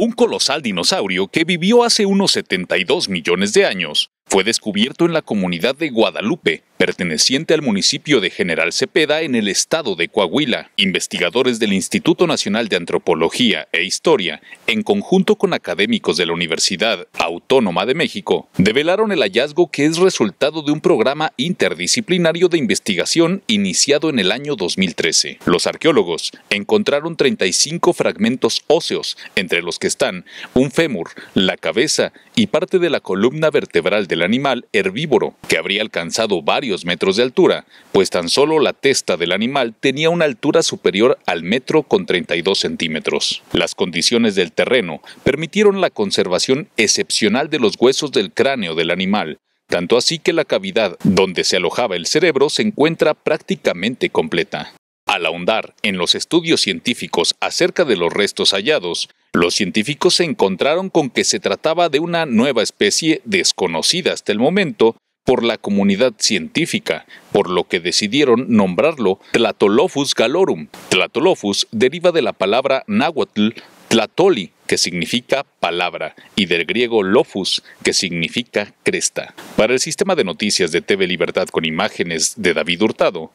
un colosal dinosaurio que vivió hace unos 72 millones de años, fue descubierto en la comunidad de Guadalupe, perteneciente al municipio de General Cepeda en el estado de Coahuila. Investigadores del Instituto Nacional de Antropología e Historia, en conjunto con académicos de la Universidad Autónoma de México, develaron el hallazgo que es resultado de un programa interdisciplinario de investigación iniciado en el año 2013. Los arqueólogos encontraron 35 fragmentos óseos, entre los que están un fémur, la cabeza y parte de la columna vertebral del animal herbívoro, que habría alcanzado varios metros de altura, pues tan solo la testa del animal tenía una altura superior al metro con 32 centímetros. Las condiciones del terreno permitieron la conservación excepcional de los huesos del cráneo del animal, tanto así que la cavidad donde se alojaba el cerebro se encuentra prácticamente completa. Al ahondar en los estudios científicos acerca de los restos hallados, los científicos se encontraron con que se trataba de una nueva especie desconocida hasta el momento por la comunidad científica, por lo que decidieron nombrarlo Tlatolophus galorum. Tlatolophus deriva de la palabra náhuatl tlatoli, que significa palabra, y del griego lophus, que significa cresta. Para el sistema de noticias de TV Libertad con imágenes de David Hurtado,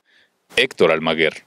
Héctor Almaguer.